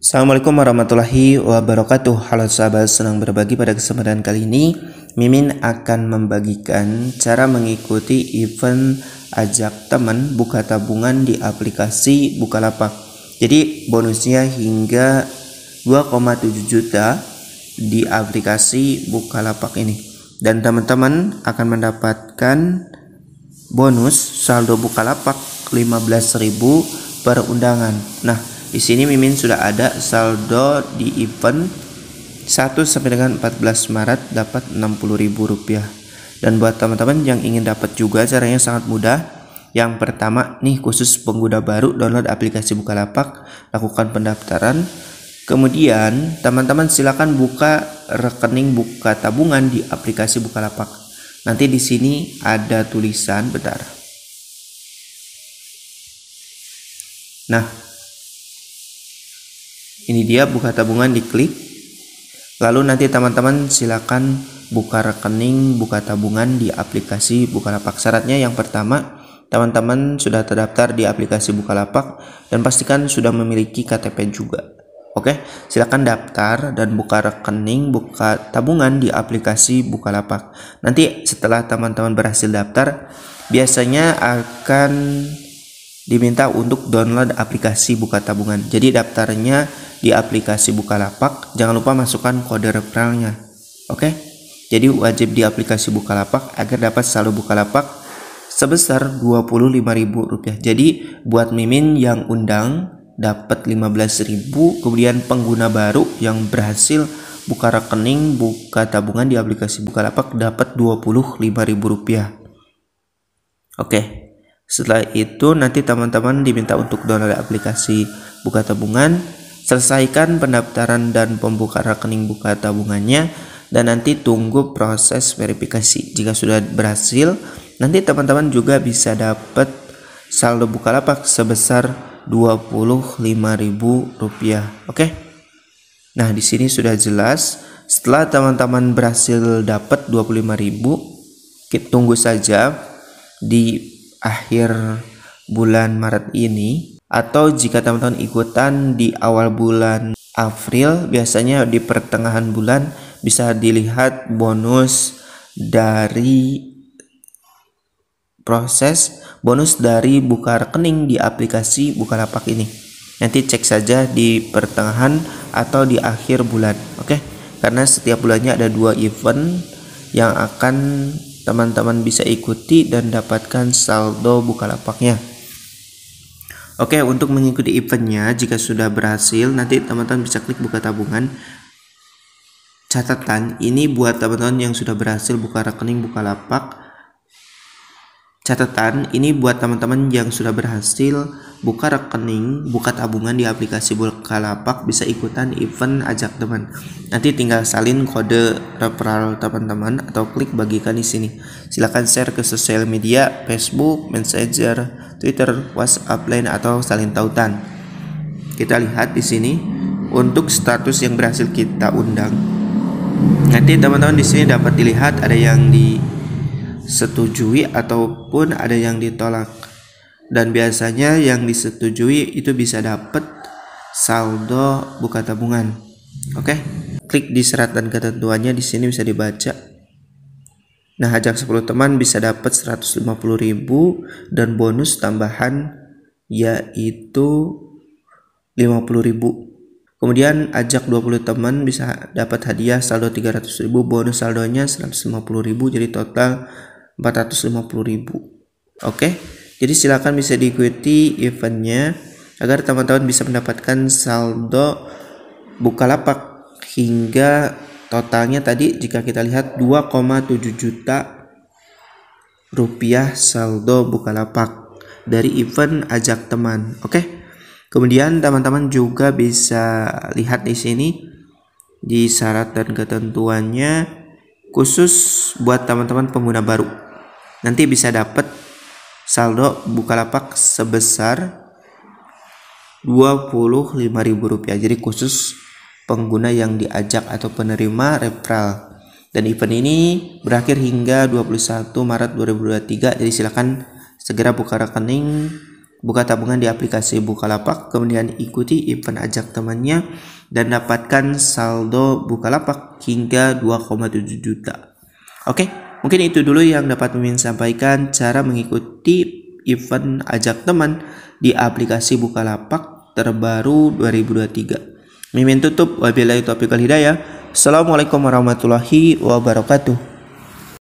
Assalamualaikum warahmatullahi wabarakatuh Halo sahabat, senang berbagi pada kesempatan kali ini Mimin akan membagikan cara mengikuti event ajak teman buka tabungan di aplikasi Bukalapak Jadi bonusnya hingga 2,7 juta di aplikasi Bukalapak ini Dan teman-teman akan mendapatkan bonus saldo Bukalapak 15.000 per undangan Nah di sini Mimin sudah ada saldo di event 1 sampai dengan 14 Maret dapat Rp60.000. Dan buat teman-teman yang ingin dapat juga caranya sangat mudah. Yang pertama nih khusus pengguna baru download aplikasi Bukalapak, lakukan pendaftaran. Kemudian teman-teman silakan buka rekening buka tabungan di aplikasi Bukalapak. Nanti di sini ada tulisan bentar. Nah, ini dia buka tabungan diklik lalu nanti teman-teman silakan buka rekening buka tabungan di aplikasi Bukalapak syaratnya yang pertama teman-teman sudah terdaftar di aplikasi Bukalapak dan pastikan sudah memiliki KTP juga Oke, silakan daftar dan buka rekening, buka tabungan di aplikasi Bukalapak. Nanti setelah teman-teman berhasil daftar, biasanya akan diminta untuk download aplikasi buka tabungan. Jadi daftarnya di aplikasi Bukalapak. Jangan lupa masukkan kode referralnya. Oke? Jadi wajib di aplikasi Bukalapak agar dapat saldo Bukalapak sebesar Rp25.000. Jadi buat mimin yang undang dapat 15.000, kemudian pengguna baru yang berhasil buka rekening, buka tabungan di aplikasi Bukalapak dapat Rp25.000. Oke. Setelah itu nanti teman-teman diminta untuk download aplikasi Buka Tabungan, selesaikan pendaftaran dan pembuka rekening Buka Tabungannya dan nanti tunggu proses verifikasi. Jika sudah berhasil, nanti teman-teman juga bisa dapat saldo Bukalapak sebesar Rp25.000. Oke. Nah, di sini sudah jelas setelah teman-teman berhasil dapat 25.000, kita tunggu saja di akhir bulan Maret ini atau jika teman-teman ikutan di awal bulan April biasanya di pertengahan bulan bisa dilihat bonus dari proses bonus dari buka rekening di aplikasi Bukalapak ini. Nanti cek saja di pertengahan atau di akhir bulan, oke? Okay? Karena setiap bulannya ada dua event yang akan teman-teman bisa ikuti dan dapatkan saldo Bukalapaknya. Oke, untuk mengikuti eventnya, jika sudah berhasil, nanti teman-teman bisa klik buka tabungan. Catatan, ini buat teman-teman yang sudah berhasil buka rekening Bukalapak. Catatan, ini buat teman-teman yang sudah berhasil buka rekening, buka tabungan di aplikasi Bukalapak bisa ikutan event ajak teman. Nanti tinggal salin kode referral teman-teman atau klik bagikan di sini. Silahkan share ke sosial media, Facebook, Messenger, Twitter, WhatsApp, lain atau salin tautan. Kita lihat di sini untuk status yang berhasil kita undang. Nanti teman-teman di sini dapat dilihat ada yang disetujui ataupun ada yang ditolak dan biasanya yang disetujui itu bisa dapat saldo buka tabungan. Oke, okay? klik di syarat dan ketentuannya di sini bisa dibaca. Nah, ajak 10 teman bisa dapat 150.000 dan bonus tambahan yaitu 50.000. Kemudian ajak 20 teman bisa dapat hadiah saldo 300.000, bonus saldonya 150.000 jadi total 450.000. Oke. Okay? Jadi silahkan bisa diikuti eventnya agar teman-teman bisa mendapatkan saldo Bukalapak hingga totalnya tadi jika kita lihat 2,7 juta rupiah saldo Bukalapak dari event ajak teman. Oke. Kemudian teman-teman juga bisa lihat di sini di syarat dan ketentuannya khusus buat teman-teman pengguna baru. Nanti bisa dapat saldo Bukalapak sebesar Rp25.000 jadi khusus pengguna yang diajak atau penerima referral dan event ini berakhir hingga 21 Maret 2023 jadi silakan segera buka rekening buka tabungan di aplikasi Bukalapak kemudian ikuti event ajak temannya dan dapatkan saldo Bukalapak hingga 2,7 juta oke okay? Mungkin itu dulu yang dapat Mimin sampaikan cara mengikuti event ajak teman di aplikasi Bukalapak terbaru 2023. Mimin tutup, wabillahi taufiq hidayah. Assalamualaikum warahmatullahi wabarakatuh.